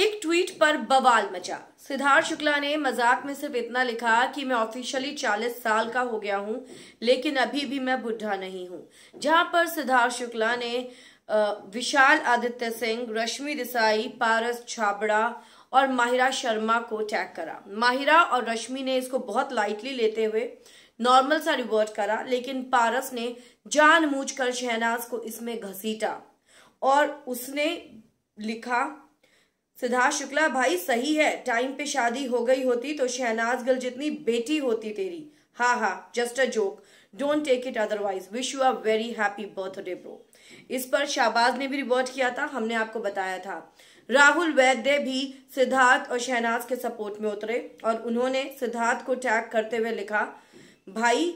एक ट्वीट पर बवाल मचा सिद्धार्थ शुक्ला ने मजाक में सिर्फ इतना लिखा कि मैं ऑफिशियली 40 साल का हो गया हूं लेकिन अभी भी मैं बुढ़ा नहीं हूं जहां पर सिद्धार्थ शुक्ला ने विशाल आदित्य सिंह रश्मि देसाई पारस छाबड़ा और माहिरा शर्मा को टैग करा माहिरा और रश्मि ने इसको बहुत लाइटली लेते हुए नॉर्मल सा रिवर्ट करा लेकिन पारस ने जानबूझकर शहनाज को इसमें घसीटा और उसने लिखा सिद्धार्थ शुक्ला भाई सही है टाइम पे शादी हो गई होती तो शहनाज गल जितनी बेटी होती तेरी हाँ हाँ just a joke don't take it otherwise wish you are very happy birthday bro इस पर शाहबाज ने भी रिवर्ट किया था हमने आपको बताया था राहुल वैद्य भी सिद्धार्थ और शहनाज के सपोर्ट में उतरे और उन्होंने सिद्धार्थ को टैग करते हुए लिखा भाई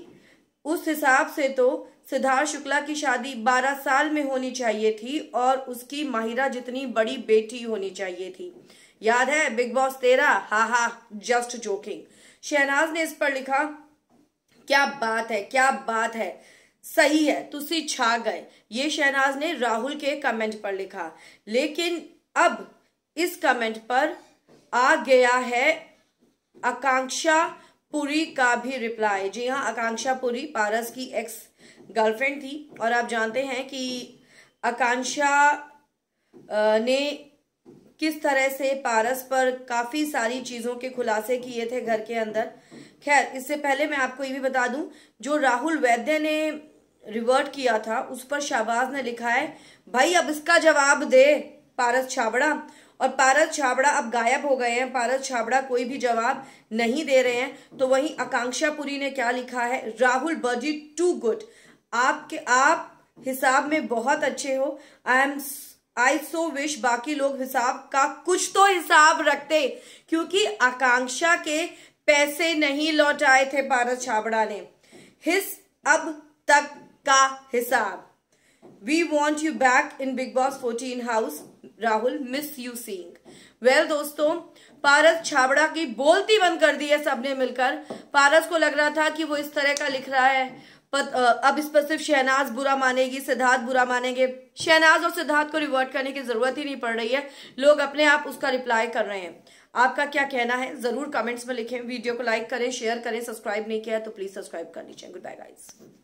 उस हिसाब से तो सिद्धार्थ शुक्ला की शादी 12 साल में होनी चाहिए थी और उसकी माहिरा जितनी बड़ी बेटी होनी चाहिए थी याद है बिग बॉस तेरा हा हा जस्ट जोकिंग शहनाज ने इस पर लिखा क्या बात है क्या बात है सही है तुसी छा गए ये शहनाज ने राहुल के कमेंट पर लिखा लेकिन अब इस कमेंट पर आ गया है आकांक्षा पुरी का भी रिप्लाई जी हाँ आकांक्षा पुरी पारस की एक्स गर्लफ्रेंड थी और आप जानते हैं कि आकांक्षा ने किस तरह से पारस पर काफ़ी सारी चीज़ों के खुलासे किए थे घर के अंदर खैर इससे पहले मैं आपको ये भी बता दूं जो राहुल वैद्य ने रिवर्ट किया था उस पर शाहबाज ने लिखा है भाई अब इसका जवाब दे पारस छाबड़ा और पारस छाबड़ा अब गायब हो गए हैं पारस छाबड़ा कोई भी जवाब नहीं दे रहे हैं तो वहीं आकांक्षा पुरी ने क्या लिखा है राहुल बजी टू गुड आपके आप हिसाब में बहुत अच्छे हो I am I so wish बाकी लोग हिसाब का कुछ तो हिसाब रखते क्योंकि आकांक्षा के पैसे नहीं लौटाए थे पारस छाबड़ा ने हिस अब तक का हिसाब we want you back in Bigg Boss fourteen house Rahul miss you seeing well दोस्तों पारस छाबड़ा की बोलती बंद कर दी है सबने मिलकर पारस को लग रहा था कि वो इस तरह का लिख रहा है पत, अब इस पर सिर्फ शहनाज बुरा मानेगी सिद्धार्थ बुरा मानेंगे शहनाज और सिद्धार्थ को रिवर्ट करने की जरूरत ही नहीं पड़ रही है लोग अपने आप उसका रिप्लाई कर रहे हैं आपका क्या कहना है जरूर कमेंट्स में लिखें वीडियो को लाइक करें शेयर करें सब्सक्राइब नहीं किया तो प्लीज सब्सक्राइब कर लीजिए गुड बाय गाइज